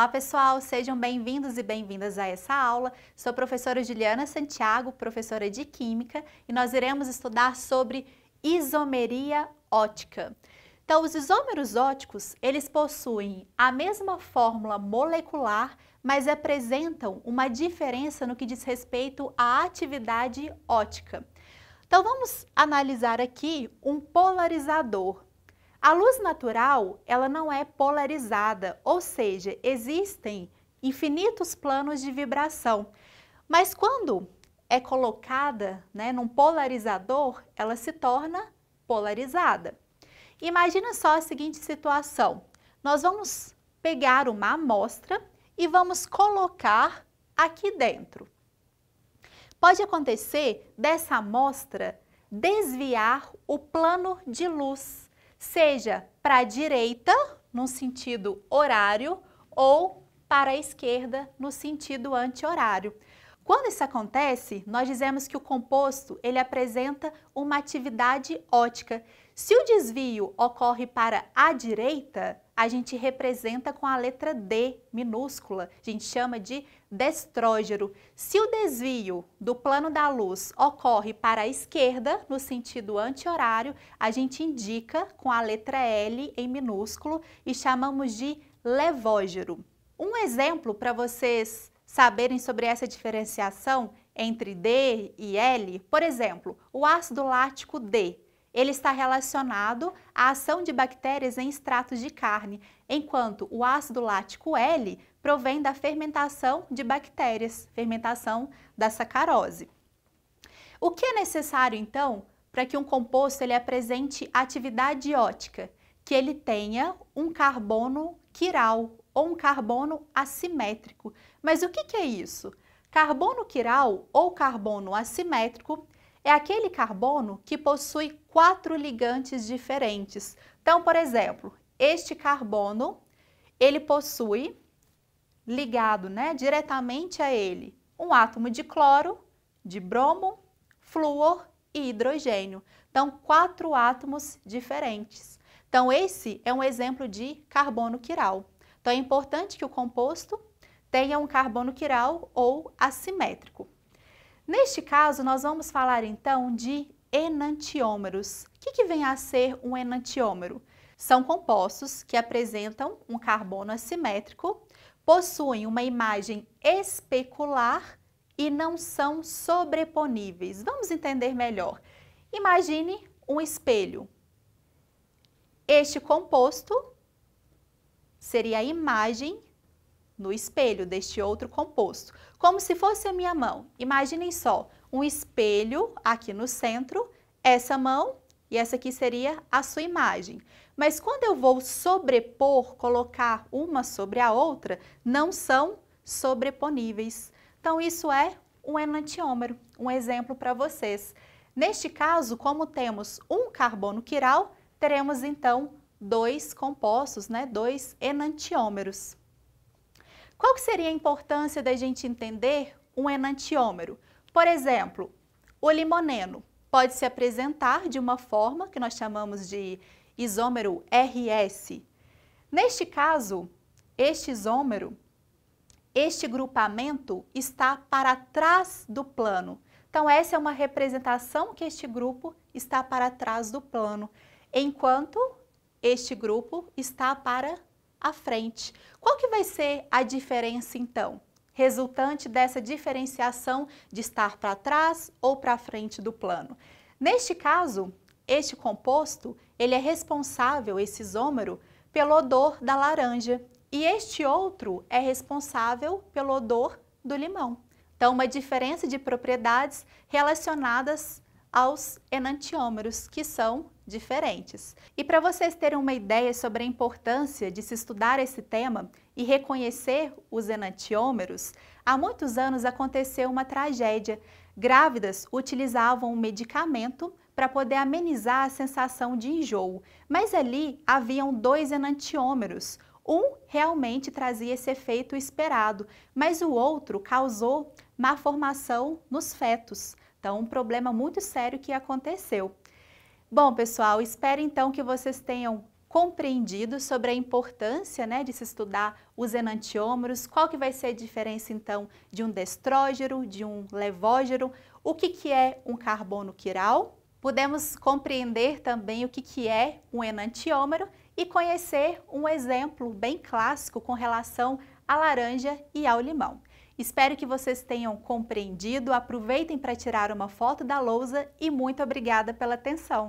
Olá, pessoal, sejam bem-vindos e bem-vindas a essa aula. Sou a professora Juliana Santiago, professora de Química, e nós iremos estudar sobre isomeria ótica. Então, os isômeros óticos, eles possuem a mesma fórmula molecular, mas apresentam uma diferença no que diz respeito à atividade ótica. Então, vamos analisar aqui um polarizador. A luz natural, ela não é polarizada, ou seja, existem infinitos planos de vibração. Mas quando é colocada né, num polarizador, ela se torna polarizada. Imagina só a seguinte situação. Nós vamos pegar uma amostra e vamos colocar aqui dentro. Pode acontecer dessa amostra desviar o plano de luz seja para a direita, no sentido horário, ou para a esquerda, no sentido anti-horário. Quando isso acontece, nós dizemos que o composto ele apresenta uma atividade ótica. Se o desvio ocorre para a direita, a gente representa com a letra D minúscula, a gente chama de destrógero. Se o desvio do plano da luz ocorre para a esquerda, no sentido anti-horário, a gente indica com a letra L em minúsculo e chamamos de levógero. Um exemplo para vocês saberem sobre essa diferenciação entre D e L, por exemplo, o ácido lático D ele está relacionado à ação de bactérias em extratos de carne, enquanto o ácido lático L provém da fermentação de bactérias, fermentação da sacarose. O que é necessário, então, para que um composto ele apresente atividade iótica? Que ele tenha um carbono quiral ou um carbono assimétrico. Mas o que, que é isso? Carbono quiral ou carbono assimétrico é aquele carbono que possui quatro ligantes diferentes. Então, por exemplo, este carbono, ele possui ligado né, diretamente a ele um átomo de cloro, de bromo, flúor e hidrogênio. Então, quatro átomos diferentes. Então, esse é um exemplo de carbono quiral. Então, é importante que o composto tenha um carbono quiral ou assimétrico. Neste caso, nós vamos falar então de enantiômeros. O que, que vem a ser um enantiômero? São compostos que apresentam um carbono assimétrico, possuem uma imagem especular e não são sobreponíveis. Vamos entender melhor. Imagine um espelho. Este composto seria a imagem no espelho deste outro composto, como se fosse a minha mão. Imaginem só, um espelho aqui no centro, essa mão e essa aqui seria a sua imagem. Mas quando eu vou sobrepor, colocar uma sobre a outra, não são sobreponíveis. Então, isso é um enantiômero, um exemplo para vocês. Neste caso, como temos um carbono quiral, teremos então dois compostos, né, dois enantiômeros. Qual que seria a importância da gente entender um enantiômero? Por exemplo, o limoneno pode se apresentar de uma forma que nós chamamos de isômero RS. Neste caso, este isômero, este grupamento está para trás do plano. Então, essa é uma representação que este grupo está para trás do plano, enquanto este grupo está para à frente. Qual que vai ser a diferença então? Resultante dessa diferenciação de estar para trás ou para frente do plano. Neste caso, este composto, ele é responsável, esse isômero, pelo odor da laranja e este outro é responsável pelo odor do limão. Então, uma diferença de propriedades relacionadas aos enantiômeros, que são diferentes. E para vocês terem uma ideia sobre a importância de se estudar esse tema e reconhecer os enantiômeros, há muitos anos aconteceu uma tragédia. Grávidas utilizavam um medicamento para poder amenizar a sensação de enjoo, mas ali haviam dois enantiômeros. Um realmente trazia esse efeito esperado, mas o outro causou má formação nos fetos. Então, um problema muito sério que aconteceu. Bom, pessoal, espero então que vocês tenham compreendido sobre a importância né, de se estudar os enantiômeros, qual que vai ser a diferença então de um destrógero, de um levógero, o que, que é um carbono quiral, pudemos compreender também o que, que é um enantiômero e conhecer um exemplo bem clássico com relação à laranja e ao limão. Espero que vocês tenham compreendido, aproveitem para tirar uma foto da lousa e muito obrigada pela atenção!